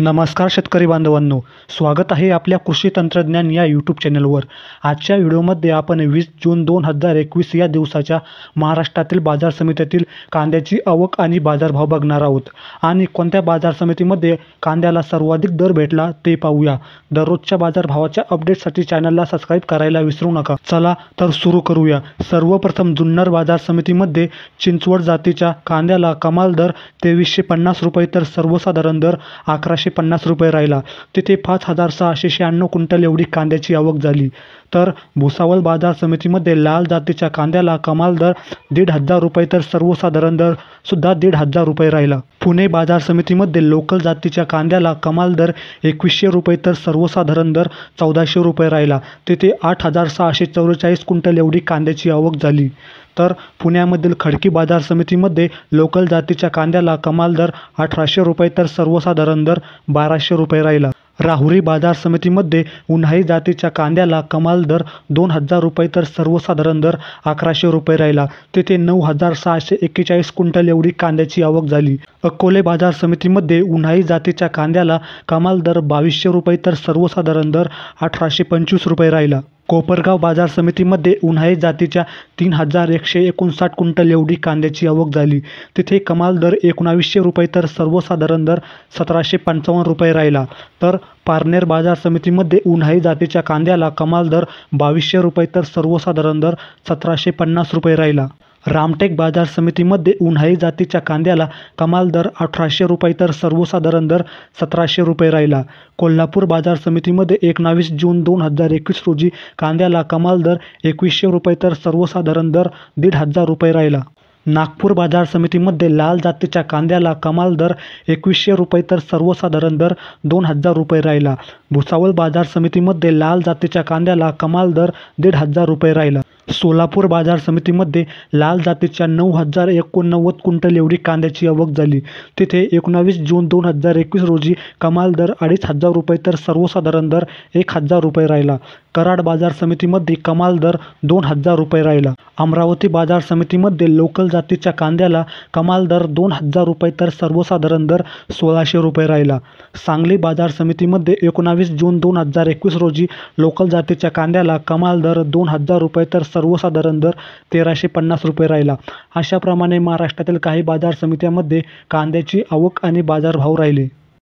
नमस्कार शेतकरी बांधवांनो स्वागत आहे आपल्या कृषी तंत्रज्ञान या यूट्यूब चॅनलवर आजच्या व्हिडिओमध्ये आपण वीस जून दोन हजार एकवीस या दिवसाच्या महाराष्ट्रातील बाजार समित्यातील कांद्याची आवक आणि बाजारभाव बघणार आहोत आणि कोणत्या बाजार समितीमध्ये कांद्याला सर्वाधिक दर भेटला ते पाहूया दररोजच्या बाजारभावाच्या अपडेटसाठी चॅनलला सबस्क्राईब करायला विसरू नका चला तर सुरू करूया सर्वप्रथम जुन्नर बाजार समितीमध्ये चिंचवड जातीच्या कांद्याला कमाल दर तेवीसशे पन्नास रुपये तर सर्वसाधारण दर अकराशे सहाशे पन्नास रुपये राहिला तिथे पाच हजार सहाशे शहाण्णव क्विंटल एवढी कांद्याची आवक झाली तर भुसावळ बाजार समितीमध्ये लाल जातीच्या कांद्याला कमाल दर दीड हजार रुपये तर सर्वसाधारण दर सुद्धा दीड हजार रुपये राहिला पुणे बाजार समितीमध्ये लोकल जातीच्या कांद्याला कमाल दर एकवीसशे रुपये तर सर्वसाधारण दर चौदाशे रुपये राहिला तिथे आठ हजार सहाशे चौवेचाळीस क्विंटल एवढी कांद्याची आवक झाली तर पुण्यामधील खडकी बाजार समितीमध्ये लोकल जातीच्या कांद्याला कमाल दर अठराशे रुपये तर सर्वसाधारण दर बाराशे रुपये राहिला राहुरी बाजार समितीमध्ये उन्हाळी जातीच्या कांद्याला कमाल दर दोन हजार रुपये तर सर्वसाधारण दर अकराशे रुपये राहिला तेथे नऊ हजार सहाशे एक्केचाळीस क्विंटल एवढी कांद्याची आवक झाली अकोले बाजार समितीमध्ये उन्हाळी जातीच्या कांद्याला कमाल दर बावीसशे रुपये तर सर्वसाधारण दर अठराशे पंचवीस रुपये राहिला कोपरगाव बाजार समितीमध्ये उन्हाळी जातीच्या तीन हजार एकशे एकोणसाठ क्विंटल एवढी कांद्याची आवक झाली तिथे कमाल दर एकोणावीसशे रुपये तर सर्वसाधारण दर सतराशे पंचावन्न रुपये राहिला तर पारनेर बाजार समितीमध्ये उन्हाळी जातीच्या कांद्याला कमाल दर बावीसशे रुपये तर सर्वसाधारण दर सतराशे पन्नास रुपये राहिला रामटेक बाजार समितीमध्ये उन्हाळी जातीच्या कांद्याला कमाल दर अठराशे रुपये तर सर्वसाधारण दर सतराशे रुपये राहिला कोल्हापूर बाजार समितीमध्ये एकोणावीस जून दोन हजार एकवीस रोजी कांद्याला कमाल दर एकवीसशे रुपये तर सर्वसाधारण दर दीड हजार रुपये राहिला नागपूर बाजार समितीमध्ये लाल जातीच्या कांद्याला कमाल दर एकवीसशे रुपये तर सर्वसाधारण दर दोन हजार रुपये राहिला भुसावळ बाजार समितीमध्ये लाल जातीच्या कांद्याला कमाल दर दीड हजार रुपये राहिला सोलापूर बाजार समितीमध्ये लाल जातीच्या नऊ हजार एकोणनव्वद क्विंटल एवढी कांद्याची आवक झाली तिथे एकोणावीस जून दोन हजार एकवीस रोजी कमाल दर अडीच हजार रुपये तर सर्वसाधारण दर एक हजार रुपये राहिला कराड बाजार समितीमध्ये कमाल दर दोन हजार रुपये राहिला अमरावती बाजार समितीमध्ये लोकल जातीच्या कांद्याला कमाल दर दोन हजार रुपये तर सर्वसाधारण दर सोळाशे रुपये राहिला सांगली बाजार समितीमध्ये एकोणावीस जून दोन हजार एकवीस रोजी लोकल जातीच्या कांद्याला कमाल दर दोन हजार रुपये तर सर्वसाधारण दर तेराशे पन्नास रुपये राहिला अशाप्रमाणे महाराष्ट्रातील काही बाजार समित्यांमध्ये कांद्याची आवक आणि बाजारभाव राहिले